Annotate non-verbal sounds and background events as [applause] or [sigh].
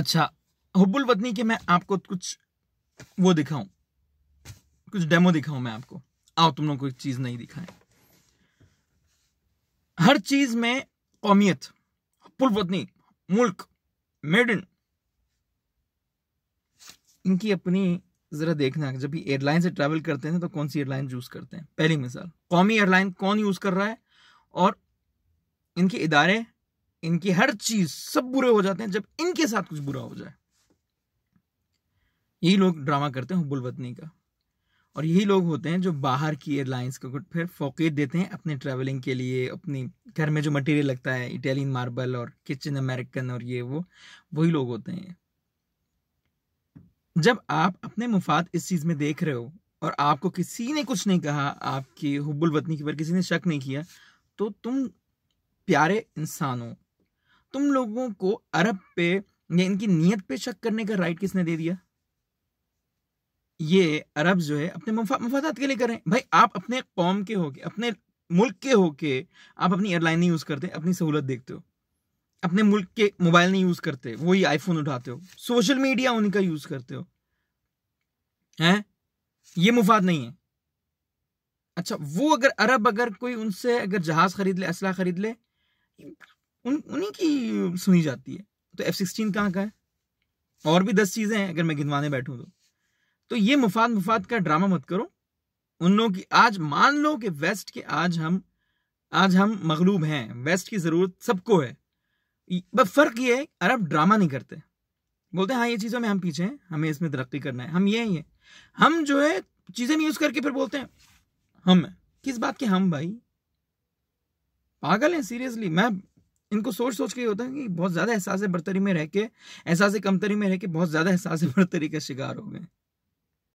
अच्छा हुबुल वतनी के मैं आपको कुछ वो दिखाऊं कुछ डेमो दिखाऊं मैं आपको आओ तुम लोग कोई चीज नहीं दिखाए हर चीज में कौमियत हुबुल वतनी मुल्क मेडन इनकी अपनी जरा देखना जब भी एयरलाइन से ट्रैवल करते हैं तो कौन सी एयरलाइन यूज करते हैं पहली मिसाल कौमी एयरलाइन कौन यूज कर रहा है और इनके इदारे इनकी हर चीज सब बुरे हो जाते हैं जब इनके साथ कुछ बुरा हो जाए यही लोग ड्रामा करते हैं हुबुल वतनी का और यही लोग होते हैं जो बाहर की एयरलाइंस को फिर फोकेट देते हैं अपने ट्रैवलिंग के लिए अपनी घर में जो मटेरियल लगता है इटालियन मार्बल और किचन अमेरिकन और ये वो वही लोग होते हैं जब आप अपने मुफाद इस चीज़ में देख रहे हो और आपको किसी ने कुछ नहीं कहा आपकी हुबुल वतनी के ऊपर किसी ने शक नहीं किया तो तुम प्यारे इंसान हो तुम लोगों को अरब पे या इनकी नीयत पे शक करने का राइट किसने दे दिया ये अरब जो है अपने मफा, के लिए करें भाई आप अपने कौम के होके अपने मुल्क के होके आप अपनी एयरलाइन नहीं यूज़ करते अपनी सहूलत देखते हो अपने मुल्क के मोबाइल नहीं यूज़ करते वही आईफोन उठाते हो सोशल मीडिया उनका यूज़ करते हो हैं ये मुफाद नहीं है अच्छा वो अगर अरब अगर कोई उनसे अगर जहाज़ खरीद ले असला खरीद ले उन उन्हीं की सुनी जाती है तो एफ सिक्सटीन कहाँ का है और भी दस चीज़ें हैं अगर मैं गिनवाने बैठूँ तो तो ये मुफाद मुफाद का ड्रामा मत करो उन लोगों की आज मान लो कि वेस्ट के आज हम आज हम मगलूब हैं वेस्ट की ज़रूरत सबको है बस फ़र्क ये है अरब ड्रामा नहीं करते बोलते हैं हाँ ये चीज़ों में हम पीछे हैं हमें इसमें तरक्की करना है हम ये ही है हम जो है चीज़ें यूज़ करके फिर बोलते हैं हम किस बात के हम भाई पागल हैं सीरियसली मैं इनको सोच सोच के ये होता है कि बहुत ज़्यादा एहसास बरतरी में रह के एहसास कमतरी में रह के बहुत ज़्यादा एहसास [laughs] बरतरी का शिकार हो गए